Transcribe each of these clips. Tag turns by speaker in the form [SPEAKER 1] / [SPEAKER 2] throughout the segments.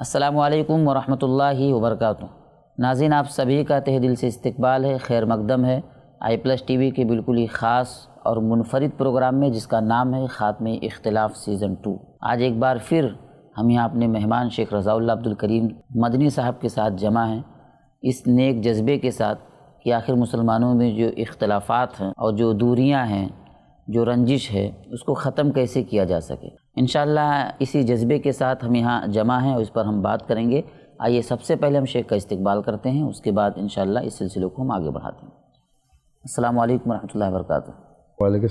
[SPEAKER 1] असलकम वरहि वबरक नाजिन आप सभी का तह दिल से इस्तकबाल है खैर मकदम है आई प्लस टी वी के बिल्कुल ही ख़ास और मुनफरद प्रोग्राम में जिसका नाम है ख़ात्म इख्तलाफ सीज़न टू आज एक बार फिर हम यहाँ अपने मेहमान शेख रज़ाउल्ला अब्दुल करीम मदनी साहब के साथ जमा हैं इस नेक जज्बे के साथ कि आखिर मुसलमानों में जो इख्तलाफात हैं और जो दूरियाँ हैं जो रंजिश है उसको ख़त्म कैसे किया जा सके इन इसी जज्बे के साथ हम यहाँ जमा हैं और इस पर हम बात करेंगे आइए सबसे पहले हम शेख का इस्तबाल करते हैं उसके बाद इन इस सिलसिले को हम आगे बढ़ाते हैं अल्लाम वरहल वरक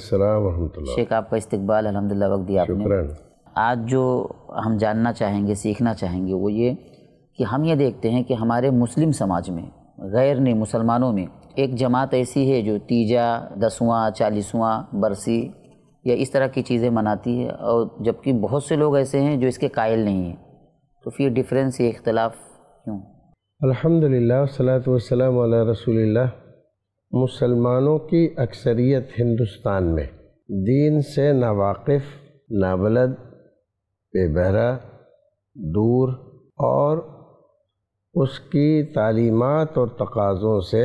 [SPEAKER 1] शेख आपका इस्तबाल अलहमदिल्ला वक्त दिया आपने आज जो हम जानना चाहेंगे सीखना चाहेंगे वो ये कि हम ये देखते हैं कि हमारे मुस्लिम समाज में गैर ने मुसलमानों में एक जमात ऐसी है जो तीजा दसवां चालीसवां बरसी या इस तरह की चीज़ें मनाती है और जबकि बहुत से लोग ऐसे हैं जो इसके कायल नहीं हैं तो फिर डिफरेंस ये इख्तलाफ क्यों
[SPEAKER 2] अल्हम्दुलिल्लाह सलात वसलाम रसूलिल्लाह मुसलमानों की अक्सरियत हिंदुस्तान में दीन से नावाकिफ़ नाबलद बेबहरा दूर और उसकी तालीमत और तकाज़ों से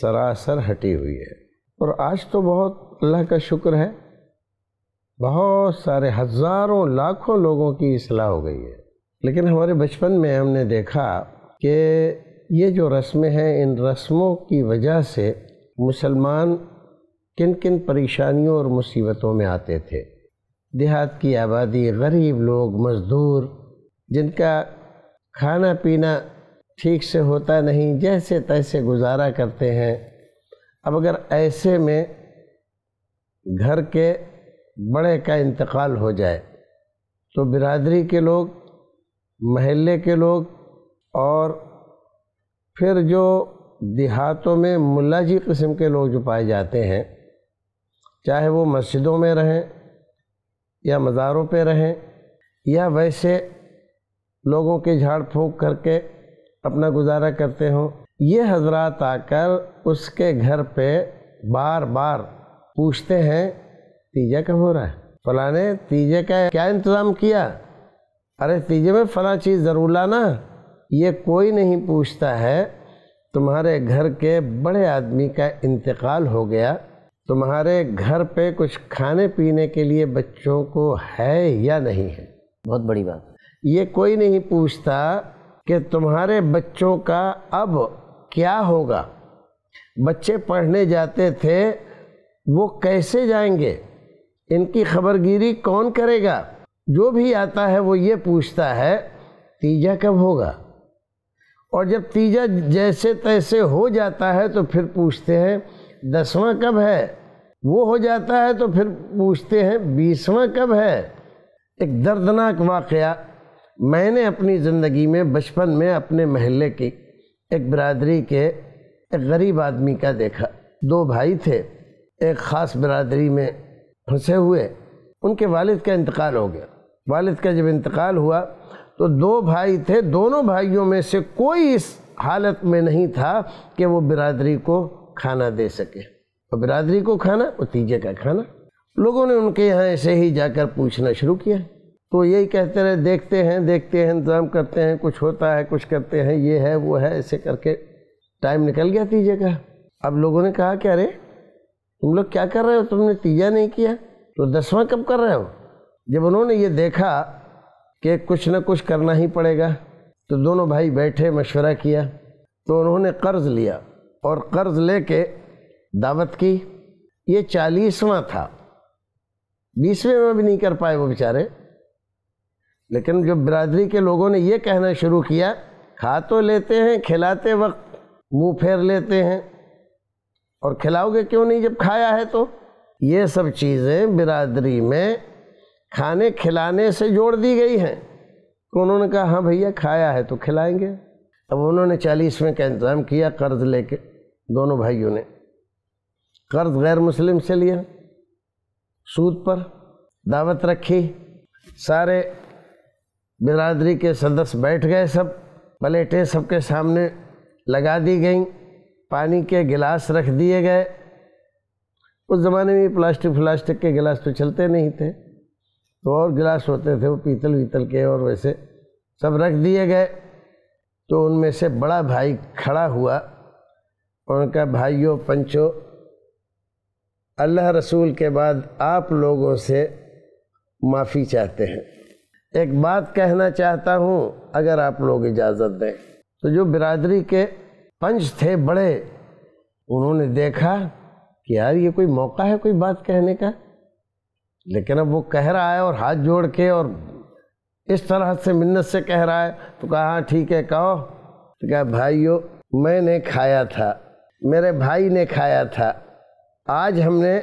[SPEAKER 2] सरासर हटी हुई है और आज तो बहुत अल्लाह का शुक्र है बहुत सारे हज़ारों लाखों लोगों की असलाह हो गई है लेकिन हमारे बचपन में हमने देखा कि ये जो रस्में हैं इन रस्मों की वजह से मुसलमान किन किन परेशानियों और मुसीबतों में आते थे देहात की आबादी गरीब लोग मज़दूर जिनका खाना पीना ठीक से होता नहीं जैसे तैसे गुजारा करते हैं अब अगर ऐसे में घर के बड़े का इंतकाल हो जाए तो बिरादरी के लोग महल्ले के लोग और फिर जो देहातों में मुलाजी किस्म के लोग जो पाए जाते हैं चाहे वो मस्जिदों में रहें या मज़ारों पे रहें या वैसे लोगों के झाड़ फूँक करके अपना गुजारा करते हों ये हजरात आकर उसके घर पे बार बार पूछते हैं तीजा कब हो रहा है फला ने तीजे का क्या इंतज़ाम किया अरे तीजे में फला चीज़ ज़रूर लाना ये कोई नहीं पूछता है तुम्हारे घर के बड़े आदमी का इंतकाल हो गया तुम्हारे घर पे कुछ खाने पीने के लिए बच्चों को है या नहीं है बहुत बड़ी बात ये कोई नहीं पूछता कि तुम्हारे बच्चों का अब क्या होगा बच्चे पढ़ने जाते थे वो कैसे जाएंगे इनकी खबरगिरी कौन करेगा जो भी आता है वो ये पूछता है तीजा कब होगा और जब तीजा जैसे तैसे हो जाता है तो फिर पूछते हैं दसवा कब है वो हो जाता है तो फिर पूछते हैं बीसवा कब है एक दर्दनाक वाक़ मैंने अपनी ज़िंदगी में बचपन में अपने महल्ले की एक बरदरी के एक गरीब आदमी का देखा दो भाई थे एक ख़ास बरदरी में फंसे हुए उनके वालिद का इंतकाल हो गया वालिद का जब इंतकाल हुआ तो दो भाई थे दोनों भाइयों में से कोई इस हालत में नहीं था कि वो बिरादरी को खाना दे सके और बिरादरी को खाना तीजे का खाना लोगों ने उनके यहाँ ऐसे ही जाकर पूछना शुरू किया तो यही कहते रहे देखते हैं देखते हैं इंतज़ाम करते हैं कुछ होता है कुछ करते हैं ये है वो है ऐसे करके टाइम निकल गया तीजे का अब लोगों ने कहा कि अरे तुम लोग क्या कर रहे हो तुमने तीजा नहीं किया तो दसवां कब कर रहे हो जब उन्होंने ये देखा कि कुछ ना कुछ करना ही पड़ेगा तो दोनों भाई बैठे मशवरा किया तो उन्होंने कर्ज़ लिया और कर्ज़ लेके दावत की ये चालीसवां था बीसवें में भी नहीं कर पाए वो बेचारे लेकिन जो बिरादरी के लोगों ने ये कहना शुरू किया खा तो लेते हैं खिलाते वक्त मुंह फेर लेते हैं और खिलाओगे क्यों नहीं जब खाया है तो ये सब चीज़ें बिरादरी में खाने खिलाने से जोड़ दी गई हैं तो उन्होंने कहा हाँ भैया खाया है तो खिलाएंगे अब उन्होंने चालीसवें का इंतज़ाम किया कर्ज लेके दोनों भाइयों ने कर्ज गैर मुस्लिम से लिया सूद पर दावत रखी सारे बिरादरी के सदस्य बैठ गए सब पलेटें सबके सामने लगा दी गई पानी के गिलास रख दिए गए उस ज़माने में प्लास्टिक फ्लास्टिक के गिलास तो चलते नहीं थे तो और गिलास होते थे वो पीतल वीतल के और वैसे सब रख दिए गए तो उनमें से बड़ा भाई खड़ा हुआ और उनका भाइयों पंचो अल्लाह रसूल के बाद आप लोगों से माफ़ी चाहते हैं एक बात कहना चाहता हूँ अगर आप लोग इजाज़त दें तो जो बिरादरी के पंच थे बड़े उन्होंने देखा कि यार ये कोई मौका है कोई बात कहने का लेकिन अब वो कह रहा है और हाथ जोड़ के और इस तरह से मिन्नत से कह रहा है तो कहा हाँ ठीक है कहो तो कहा भाइयों मैंने खाया था मेरे भाई ने खाया था आज हमने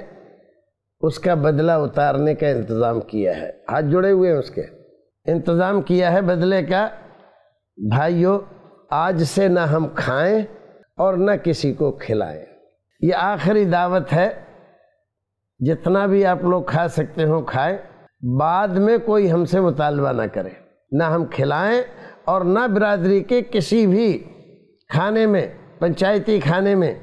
[SPEAKER 2] उसका बदला उतारने का इंतज़ाम किया है हाथ जुड़े हुए हैं उसके इंतज़ाम किया है बदले का भाइयों आज से ना हम खाएं और ना किसी को खिलाएं ये आखिरी दावत है जितना भी आप लोग खा सकते हो खाएं बाद में कोई हमसे मुतालबा ना करे ना हम खिलाएं और ना बिरादरी के किसी भी खाने में पंचायती खाने में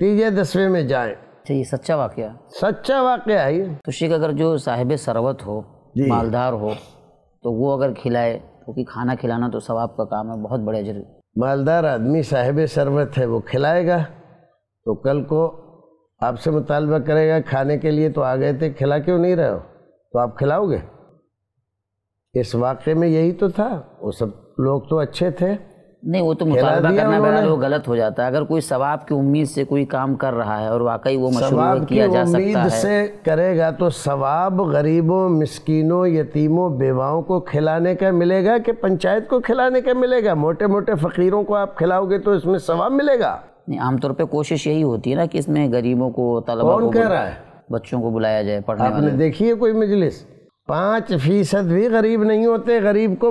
[SPEAKER 2] तीजे दसवें
[SPEAKER 1] में जाएं अच्छा ये सच्चा वाक्य सच्चा वाक्य है तो शेख अगर जो साहिब सरवत हो मालदार हो तो वो अगर खिलाए क्योंकि खाना खिलाना तो सवाब का काम है बहुत बड़े अजर
[SPEAKER 2] मालदार आदमी साहिब शरबत है वो खिलाएगा तो कल को आपसे मुतालबा करेगा खाने के लिए तो आ गए थे खिला क्यों नहीं रहे हो तो आप खिलाओगे इस वाक़े में यही तो था वो सब लोग तो अच्छे थे
[SPEAKER 1] नहीं वो तो मुतालबा करना बहरहाल वो गलत हो जाता है अगर कोई सवाब की उम्मीद से कोई काम कर रहा है और वाकई वो मशवरा किया जा सकता है उम्मीद से
[SPEAKER 2] करेगा तो सवाब गरीबों मिस्कीनों यतीमों बेवाओं को खिलाने का मिलेगा कि पंचायत को खिलाने का मिलेगा मोटे
[SPEAKER 1] मोटे फ़कीरों को आप खिलाओगे तो इसमें सवाब मिलेगा नहीं आमतौर पर कोशिश यही होती है ना कि इसमें गरीबों को तलबा कौन कह रहा है बच्चों को बुलाया जाए पढ़ने आपने
[SPEAKER 2] देखिए कोई मजलिस पाँच फीसद भी गरीब नहीं होते गरीब को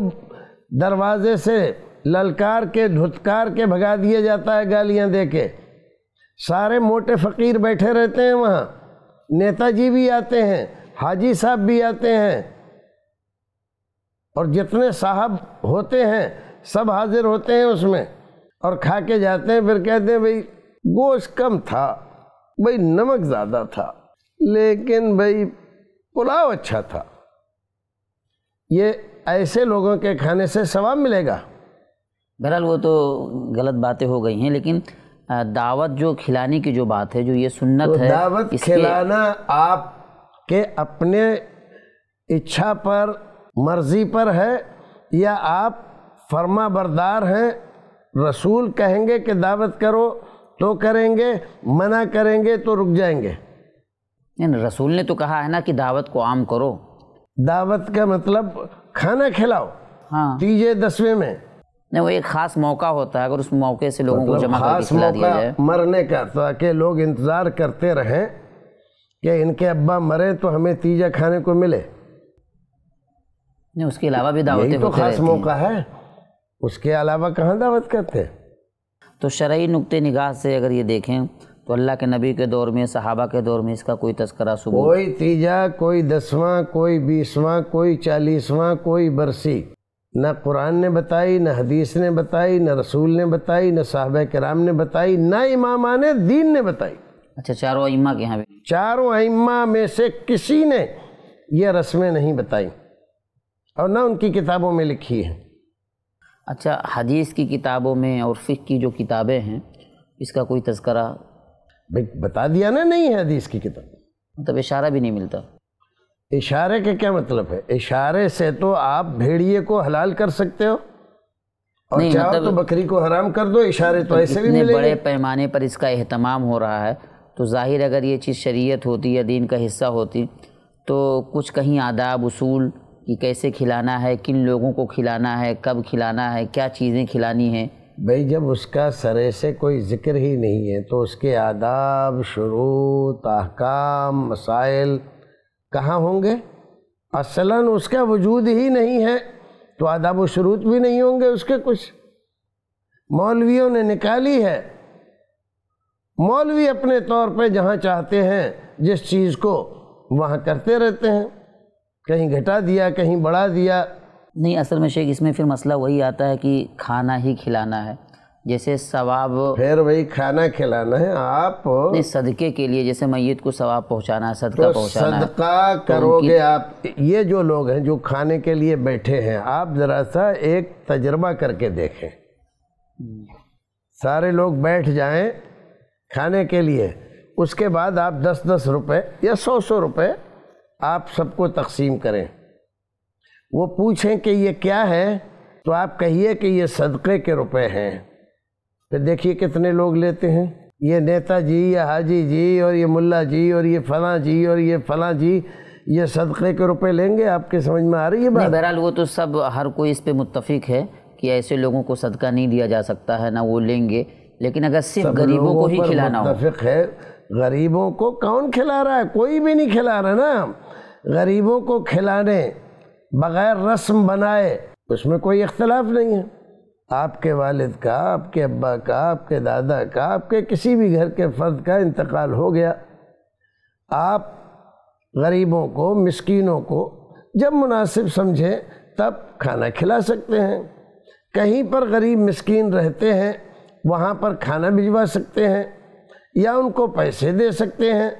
[SPEAKER 2] दरवाजे से ललकार के धुतकार के भगा दिया जाता है गालियां दे के सारे मोटे फ़कीर बैठे रहते हैं वहाँ नेताजी भी आते हैं हाजी साहब भी आते हैं और जितने साहब होते हैं सब हाजिर होते हैं उसमें और खा के जाते हैं फिर कहते हैं भाई गोश्त कम था भाई नमक ज़्यादा था लेकिन भाई पुलाव अच्छा था
[SPEAKER 1] ये ऐसे लोगों के खाने से सवाब मिलेगा बहरहाल वो तो गलत बातें हो गई हैं लेकिन दावत जो खिलाने की जो बात है जो ये सुन्नत तो है दावत खिलाना आप के अपने
[SPEAKER 2] इच्छा पर मर्जी पर है या आप फर्मा बरदार हैं रसूल कहेंगे कि दावत करो तो करेंगे मना करेंगे तो रुक जाएंगे नहीं रसूल ने तो कहा है ना कि दावत को आम करो दावत का मतलब खाना खिलाओ हाँ तीजे दसवें में नहीं वो एक खास मौका होता है अगर उस मौके से लोगों को मतलब जमा खास मौका दिया जाए। मरने का ताकि तो लोग इंतज़ार करते रहें कि इनके अब्बा मरे तो हमें तीजा खाने को मिले
[SPEAKER 1] नहीं उसके अलावा भी दावत तो खास मौका
[SPEAKER 2] है उसके अलावा
[SPEAKER 1] कहाँ दावत करते हैं तो शरा नुक़ निगाह से अगर ये देखें तो अल्लाह के नबी के दौर में सहाबा के दौर में इसका कोई तस्करा सुबह कोई
[SPEAKER 2] तीजा कोई दसवां कोई बीसवां कोई चालीसवां कोई बरसी न कुरान ने बताई न हदीस ने बताई न रसूल ने बताई न साहब कराम ने बताई न ने दीन ने बताई अच्छा चारों अइम्मा के यहाँ चारों अइम्मा में से किसी ने यह रस्में नहीं
[SPEAKER 1] बताई और न उनकी किताबों में लिखी है अच्छा हदीस की किताबों में और फ़िक की जो किताबें हैं इसका कोई तस्करा भाई बता दिया ना नहीं है हदीस की किताब मतलब इशारा भी नहीं मिलता इशारे के क्या मतलब
[SPEAKER 2] है इशारे से तो आप भेड़िए को हलाल कर सकते हो
[SPEAKER 1] और नहीं, मतलब, तो
[SPEAKER 2] बकरी को हराम कर दो इशारे तो, ऐसे भी मिलेंगे बड़े
[SPEAKER 1] पैमाने पर इसका अहतमाम हो रहा है तो जाहिर अगर ये चीज़ शरीयत होती या दीन का हिस्सा होती तो कुछ कहीं आदाब उसूल कि कैसे खिलाना है किन लोगों को खिलाना है कब खिलाना है क्या चीज़ें खिलानी हैं
[SPEAKER 2] भाई जब उसका सरे से कोई ज़िक्र ही नहीं है तो उसके आदाब शुरू अहकाम मसाइल कहाँ होंगे असलन उसका वजूद ही नहीं है तो आदाब शरूत भी नहीं होंगे उसके कुछ मौलवियों ने निकाली है मौलवी अपने तौर पे जहाँ चाहते हैं जिस चीज़ को वहाँ करते रहते हैं कहीं
[SPEAKER 1] घटा दिया कहीं बढ़ा दिया नहीं असल में शेख इसमें फिर मसला वही आता है कि खाना ही खिलाना है जैसे सवाब फिर वही खाना खिलाना है आप नहीं सदके के लिए जैसे मैत को सवाब पहुंचाना है सदका तो पहुंचाना सदका
[SPEAKER 2] है। तो करोगे तो आप ये जो लोग हैं जो खाने के लिए बैठे हैं आप ज़रा सा एक तजर्बा करके देखें सारे लोग बैठ जाएं खाने के लिए उसके बाद आप दस दस रुपए या सौ सौ रुपए आप सबको तकसीम करें वो पूछें कि ये क्या है तो आप कहिए कि ये सदक़े के रुपए हैं फिर तो देखिए कितने लोग लेते हैं ये नेता जी या हाजी जी और ये मुल्ला जी और ये फला जी और ये फला जी ये सदक़े के रुपए लेंगे
[SPEAKER 1] आपके समझ में आ रही है बात बहरहाल वो तो सब हर कोई इस पर मुतफिक है कि ऐसे लोगों को सदका नहीं दिया जा सकता है ना वो लेंगे लेकिन अगर सिर्फ गरीबों को ही खिलाना मुतफिक है
[SPEAKER 2] गरीबों को कौन खिला रहा है कोई भी नहीं खिला रहा ना गरीबों को खिलाने बग़ैर रस्म बनाए उसमें कोई इख्तलाफ नहीं है आपके वालिद का आपके अब्बा का आपके दादा का आपके किसी भी घर के फ़र्द का इंतकाल हो गया आप गरीबों को मस्किनों को जब मुनासिब समझें तब खाना खिला सकते हैं कहीं पर गरीब मस्किन रहते हैं वहाँ पर खाना भिजवा सकते हैं या उनको पैसे दे सकते हैं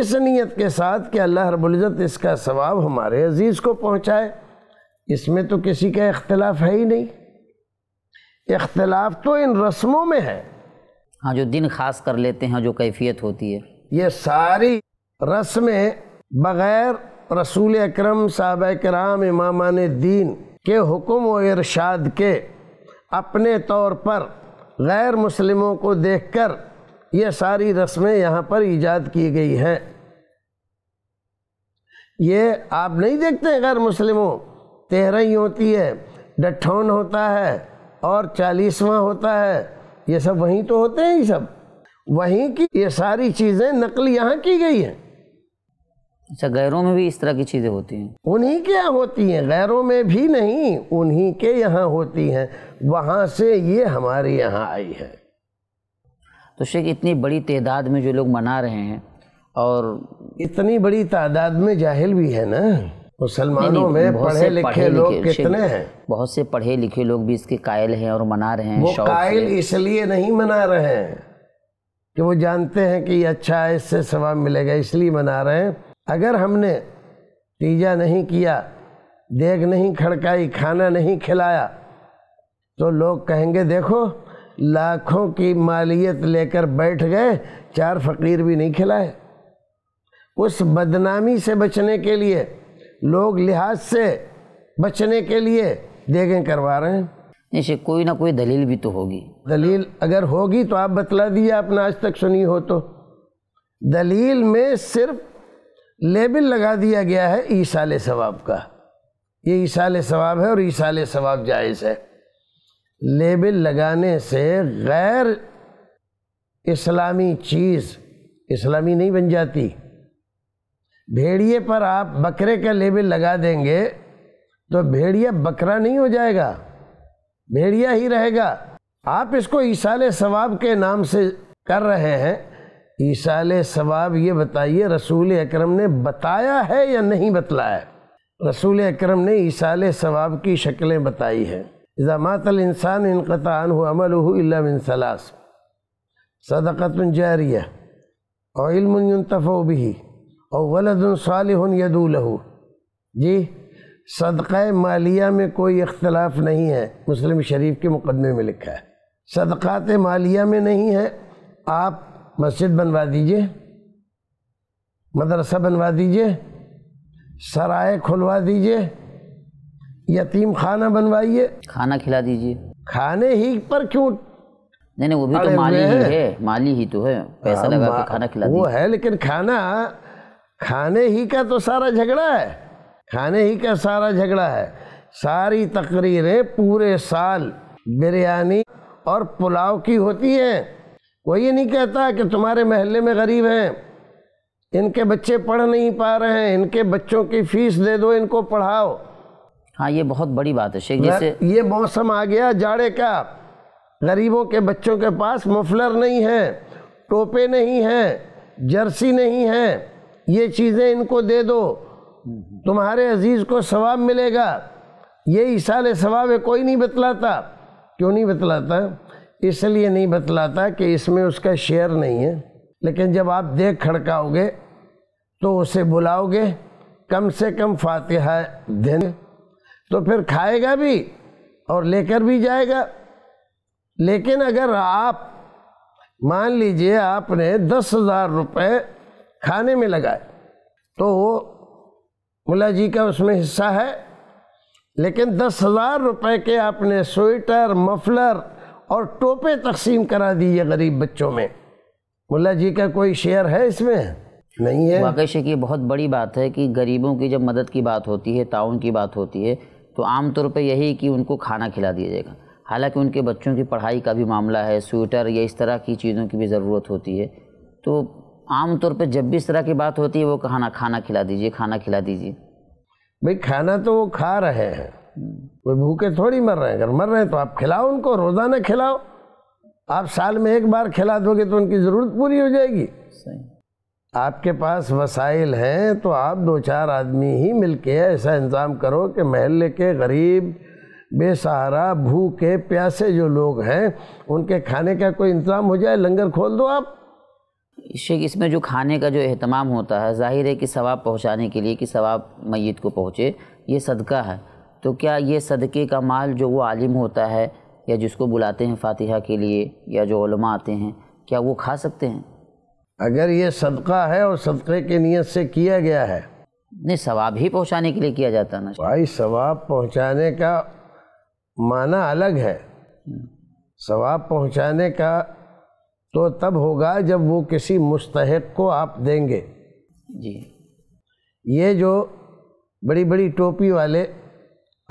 [SPEAKER 2] इस नीयत के साथ कि अल्लाह रबुल्ज़त इसका सवाब हमारे अजीज़ को पहुँचाए इसमें तो किसी का इख्तलाफ है ही नहीं इख्तलाफ
[SPEAKER 1] तो इन रस्मों में है हाँ जो दिन खास कर लेते हैं जो कैफियत होती है
[SPEAKER 2] ये सारी रस्में बग़ैर रसूल
[SPEAKER 1] अक्रम साहब
[SPEAKER 2] कराम इमामान दीन के हुक्म व इरशाद के अपने तौर पर गैर मुसलमों को देख कर ये सारी रस्में यहाँ पर ईजाद की गई हैं ये आप नहीं देखते गैर मुस्लिमों तेहरई होती है डठौन होता है और चालीसवां होता है ये सब वहीं तो होते हैं ये सब वहीं की ये सारी चीज़ें नकल यहाँ की गई हैं अच्छा गैरों में भी इस तरह की चीज़ें होती हैं उन्हीं के यहाँ होती हैं गैरों में भी नहीं उन्हीं के यहाँ होती हैं वहाँ से ये हमारे यहाँ आई है
[SPEAKER 1] तो शेख इतनी बड़ी तादाद में जो लोग मना रहे हैं और इतनी बड़ी तादाद में जाहिल भी है ना मुसलमानों तो में पढ़े लिखे लोग कितने हैं बहुत से पढ़े लिखे लोग भी इसके कायल हैं और मना रहे हैं वो कायल
[SPEAKER 2] इसलिए नहीं मना रहे हैं
[SPEAKER 1] कि वो जानते हैं कि अच्छा
[SPEAKER 2] है इससे सवाब मिलेगा इसलिए मना रहे हैं अगर हमने तीजा नहीं किया देख नहीं खड़काई खाना नहीं खिलाया तो लोग कहेंगे देखो लाखों की मालियत लेकर बैठ गए चार फकीर भी नहीं खिलाए उस बदनामी से बचने के लिए लोग लिहाज से बचने के लिए देखें करवा रहे हैं जैसे कोई ना कोई दलील भी तो होगी दलील अगर होगी तो आप बतला दिए आपने आज तक सुनी हो तो दलील में सिर्फ लेबल लगा दिया गया है ईसाल सवाब का ये ईसाल सवाब है और ईसाल सवाब जायज़ है लेबल लगाने से गैर इस्लामी चीज़ इस्लामी नहीं बन जाती भेड़िए पर आप बकरे का लेबल लगा देंगे तो भेड़िया बकरा नहीं हो जाएगा भेड़िया ही रहेगा आप इसको ईसाल सवाब के नाम से कर रहे हैं ईसाल सवाब ये बताइए रसूल अकरम ने बताया है या नहीं बतलाया रसूल अकरम ने ईसाल सवाब की शक्लें बताई हैं इजामातल इंसान इनकतान अमल सलास सदक़त जारिया और इल्मतफ़ो भी और वलदन सालिहन यदूलहू जी सदक़ मालिया में कोई इख्तलाफ नहीं है मुस्लिम शरीफ के मुकदमे में लिखा है सदक़ात मालिया में नहीं है आप मस्जिद बनवा दीजिए मदरसा बनवा दीजिए सराय खुलवा दीजिए यतीम खाना बनवाइए खाना खिला दीजिए खाने ही
[SPEAKER 1] पर क्यों नहीं नहीं वो भी तो माली ही है माली ही तो है पैसा हाँ, लगा के खाना खिला वो
[SPEAKER 2] है लेकिन खाना खाने ही का तो सारा झगड़ा है खाने ही का सारा झगड़ा है सारी तकरीरें पूरे साल बिरयानी और पुलाव की होती हैं कोई नहीं कहता कि तुम्हारे महल्ले में गरीब हैं इनके बच्चे पढ़ नहीं पा रहे हैं इनके बच्चों की फीस दे दो इनको पढ़ाओ हाँ ये बहुत बड़ी बात है शेख जैसे ये मौसम आ गया जाड़े का गरीबों के बच्चों के पास मफलर नहीं है टोपे नहीं हैं जर्सी नहीं है ये चीज़ें इनको दे दो तुम्हारे अजीज़ को सवाब मिलेगा ये इशार सवाब कोई नहीं बतलाता क्यों नहीं बतलाता इसलिए नहीं बतलाता कि इसमें उसका शेयर नहीं है लेकिन जब आप देख खड़काओगे तो उसे बुलाओगे कम से कम फातिहा देने तो फिर खाएगा भी और लेकर भी जाएगा लेकिन अगर आप मान लीजिए आपने दस हज़ार रुपये खाने में लगाए तो मुला जी का उसमें हिस्सा है लेकिन दस हज़ार रुपये के आपने स्वेटर मफलर
[SPEAKER 1] और टोपे तकसीम करा दिए गरीब बच्चों में मुला जी का कोई शेयर है इसमें नहीं है वाकई शेख ये बहुत बड़ी बात है कि गरीबों की जब मदद की बात होती है ताउन की बात होती है तो आमतौर पर यही कि उनको खाना खिला दिया जाएगा हालांकि उनके बच्चों की पढ़ाई का भी मामला है स्वेटर या इस तरह की चीज़ों की भी ज़रूरत होती है तो आम तौर पे जब भी इस तरह की बात होती है वो खाना खाना खिला दीजिए खाना खिला दीजिए भाई
[SPEAKER 2] खाना तो वो खा रहे हैं कोई भूखे थोड़ी मर रहे हैं अगर मर रहे हैं तो आप खिलाओ उनको रोजाना खिलाओ आप साल में एक बार खिला दोगे तो उनकी ज़रूरत पूरी हो जाएगी आपके पास वसाइल हैं तो आप दो चार आदमी ही मिल के ऐसा इंतज़ाम करो कि महल्ले के गरीब बेसहारा भूखे प्यासे जो लोग
[SPEAKER 1] हैं उनके खाने का कोई इंतज़ाम हो जाए लंगर खोल दो आप शेख इसमें जो खाने का जो अहतमाम होता है जाहिर है कि सवाब पहुंचाने के लिए कि सवाब मैत को पहुंचे ये सदका है तो क्या ये सदक़े का माल जो वो आलिम होता है या जिसको बुलाते हैं फातिहा के लिए या जो जोमा आते हैं क्या वो खा सकते हैं अगर ये सदका है और सदक़े के नीयत से किया गया है नहीं सवाब ही पहुँचाने के लिए किया जाता
[SPEAKER 2] ना भाई सवाब पहुँचाने का माना अलग है हम्म। सवाब पहुँचाने का तो तब होगा जब वो किसी मुस्तक को आप देंगे जी ये जो बड़ी बड़ी टोपी वाले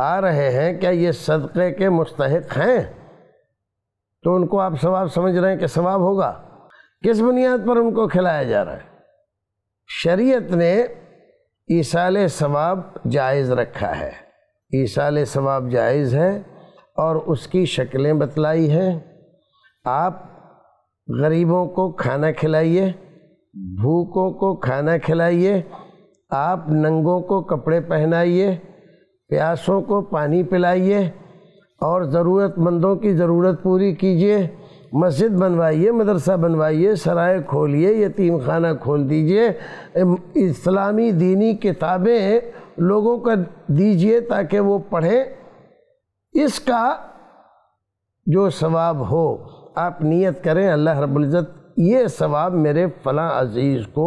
[SPEAKER 2] आ रहे हैं क्या ये सदक़े के मुस्तक़ हैं तो उनको आप सवाब समझ रहे हैं कि सवाब होगा किस बुनियाद पर उनको खिलाया जा रहा है शरीयत ने ईसाल सवाब जायज़ रखा है ईसाल सवाब जायज़ है और उसकी शक्लें बतलाई हैं आप गरीबों को खाना खिलाइए भूखों को खाना खिलाइए आप नंगों को कपड़े पहनाइए प्यासों को पानी पिलाइए और ज़रूरतमंदों की ज़रूरत पूरी कीजिए मस्जिद बनवाइए मदरसा बनवाइए सराय खोलिए यतीम खाना खोल दीजिए इस्लामी दीनी किताबें लोगों का दीजिए ताकि वो पढ़ें इसका जो सवाब हो आप नियत करें अल्लाह रब्ज़त ये सवाब मेरे फ़लाँ अजीज़
[SPEAKER 1] को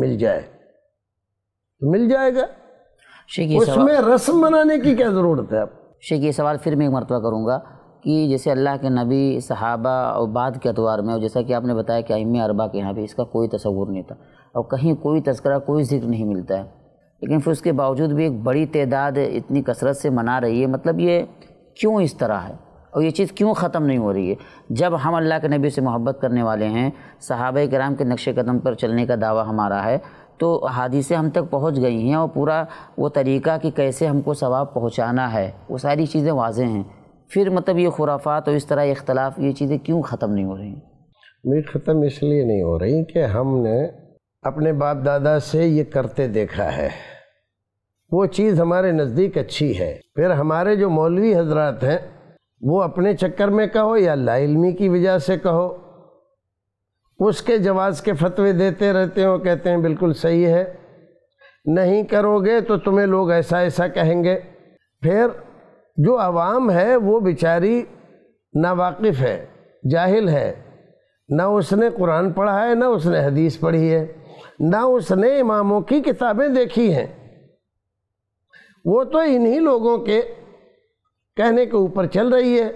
[SPEAKER 1] मिल जाए तो मिल जाएगा उसमें रस्म मनाने की क्या ज़रूरत है आप शेख ये सवाल फिर मैं एक मरतबा करूँगा कि जैसे अल्लाह के नबी सहाबा और बाद के अतवार में और जैसा कि आपने बताया कि अम अरबा के यहाँ पर इसका कोई तस्वूर नहीं था और कहीं कोई तस्करा कोई जिक्र नहीं मिलता है लेकिन फिर उसके बावजूद भी एक बड़ी तादाद इतनी कसरत से मना रही है मतलब ये क्यों इस तरह है और ये चीज़ क्यों ख़त्म नहीं हो रही है जब हम अल्लाह के नबी से मोहब्बत करने वाले हैं सहाब कराम के नक्श कदम पर चलने का दावा हमारा है तो हादिसें हम तक पहुंच गई हैं और पूरा वो तरीका कि कैसे हमको सवाब पहुंचाना है वो सारी चीज़ें वाजें हैं फिर मतलब ये खुराफात और इस तरह इख्तलाफ ये चीज़ें क्यों ख़त्म नहीं हो रही
[SPEAKER 2] नहीं ख़त्म इसलिए नहीं हो रही कि हमने अपने बाप दादा से ये करते देखा है वो चीज़ हमारे नज़दीक अच्छी है फिर हमारे जो मौलवी हजरात हैं वो अपने चक्कर में कहो या लाइलमी की वजह से कहो उसके जवाज़ के फतवे देते रहते हो कहते हैं बिल्कुल सही है नहीं करोगे तो तुम्हें लोग ऐसा ऐसा कहेंगे फिर जो आवाम है वो बेचारी नावाकिफ़ है जाहिल है ना उसने कुरान पढ़ा है ना उसने हदीस पढ़ी है ना उसने इमामों की किताबें देखी हैं वो तो इन्हीं लोगों के कहने के ऊपर चल रही है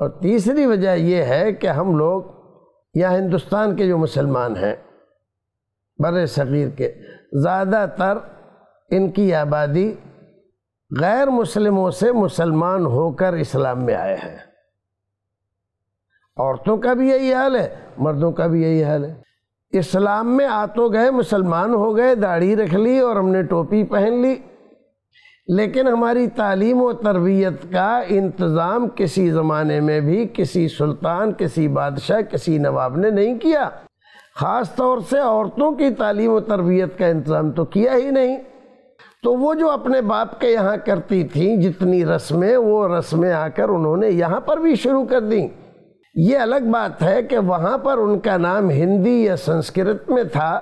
[SPEAKER 2] और तीसरी वजह यह है कि हम लोग या हिंदुस्तान के जो मुसलमान हैं बर सग़ीर के ज़्यादातर इनकी आबादी गैर मुसलमों से मुसलमान होकर इस्लाम में आए हैं औरतों का भी यही हाल है मर्दों का भी यही हाल है इस्लाम में आ तो गए मुसलमान हो गए दाढ़ी रख ली और हमने टोपी पहन ली लेकिन हमारी तालीम व तरबियत का इंतज़ाम किसी ज़माने में भी किसी सुल्तान किसी बादशाह किसी नवाब ने नहीं किया ख़ास तौर से औरतों की तालीम व तरबियत का इंतज़ाम तो किया ही नहीं तो वो जो अपने बाप के यहाँ करती थी जितनी रस्में वो रस्में आकर उन्होंने यहाँ पर भी शुरू कर दी ये अलग बात है कि वहाँ पर उनका नाम हिंदी या संस्कृत में था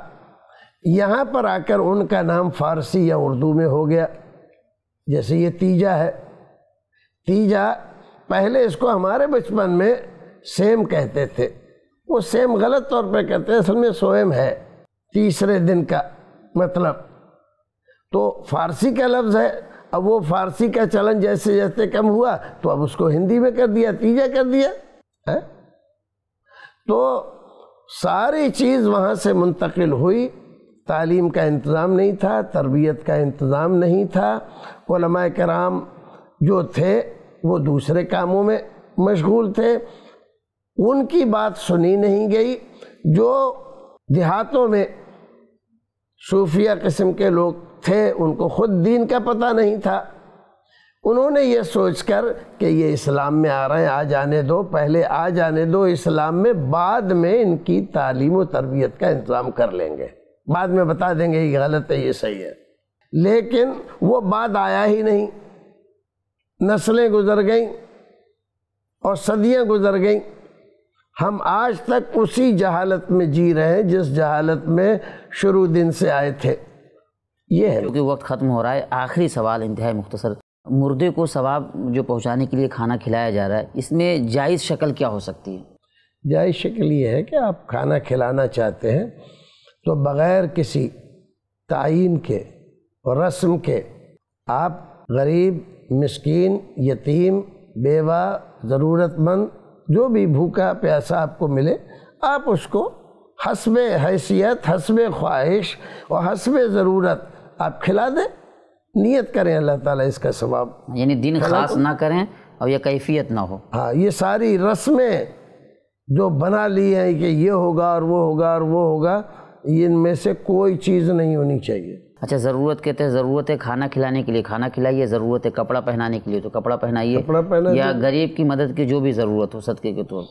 [SPEAKER 2] यहाँ पर आकर उनका नाम फारसी या उर्दू में हो गया जैसे ये तीजा है तीजा पहले इसको हमारे बचपन में सेम कहते थे वो सेम गलत तौर पे कहते हैं असल में स्वयं है तीसरे दिन का मतलब तो फारसी का लफ्ज़ है अब वो फारसी का चलन जैसे जैसे कम हुआ तो अब उसको हिंदी में कर दिया तीजा कर दिया है तो सारी चीज़ वहाँ से मुंतकिल हुई तालीम का इंतज़ाम नहीं था तरबियत का इंतज़ाम नहीं था कराम जो थे वो दूसरे कामों में मशगूल थे उनकी बात सुनी नहीं गई जो देहातों में सूफिया किस्म के लोग थे उनको ख़ुद दीन का पता नहीं था उन्होंने ये सोच कर कि ये इस्लाम में आ रहे हैं आ जाने दो पहले आ जाने दो इस्लाम में बाद में इनकी तालीम व तरबियत का इंतज़ाम कर लेंगे बाद में बता देंगे ये गलत है ये सही है लेकिन वो बाद आया ही नहीं नस्लें गुजर गई और सदियां गुजर गई हम आज तक उसी जहालत में जी रहे हैं जिस जहालत में शुरू दिन से आए थे
[SPEAKER 1] ये है क्योंकि वक्त ख़त्म हो रहा है आखिरी सवाल इंतहा मुख्तसर मुर्दे को सवाब जो पहुंचाने के लिए खाना खिलाया जा रहा है इसमें जायज़ शक्ल क्या हो सकती है
[SPEAKER 2] जायज़ शक्ल ये है कि आप
[SPEAKER 1] खाना खिलाना चाहते हैं
[SPEAKER 2] तो बग़ैर किसी तयन के और रस्म के आप गरीब मस्किन यतीम बेवा ज़रूरतमंद जो भी भूखा प्यासा आपको मिले आप उसको हसब हैसियत हसब ख्वाहिश और हसब ज़रूरत आप खिला दें नियत
[SPEAKER 1] करें अल्लाह ताला इसका सवाब यानी दिन खास ना करें और ये कैफियत ना हो हाँ
[SPEAKER 2] ये सारी रस्में जो बना ली हैं कि ये होगा और वो होगा और वो होगा
[SPEAKER 1] इनमें से कोई चीज़ नहीं होनी चाहिए अच्छा ज़रूरत कहते हैं ज़रूरत है खाना खिलाने के लिए खाना खिलाइए ज़रूरत है कपड़ा पहनाने के लिए तो कपड़ा पहनाइए कपड़ा पहना या गरीब की मदद की जो भी ज़रूरत हो सदक़े के तौर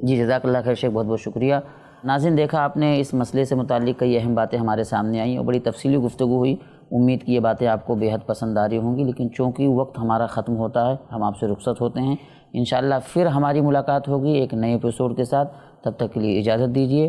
[SPEAKER 1] पर जी जजाकल्ला खैर शेख बहुत बहुत शुक्रिया नाजिन देखा आपने इस मसले से मुतल कई अहम बातें हमारे सामने आई और बड़ी तफसीली गुफ्तु हुई उम्मीद की ये बातें आपको बेहद पसंद आ रही होंगी लेकिन चूँकि वक्त हमारा ख़त्म होता है हम आपसे रुख्सत होते हैं इन फिर हमारी मुलाकात होगी एक नए एपिसोड के साथ तब तक के लिए इजाज़त दीजिए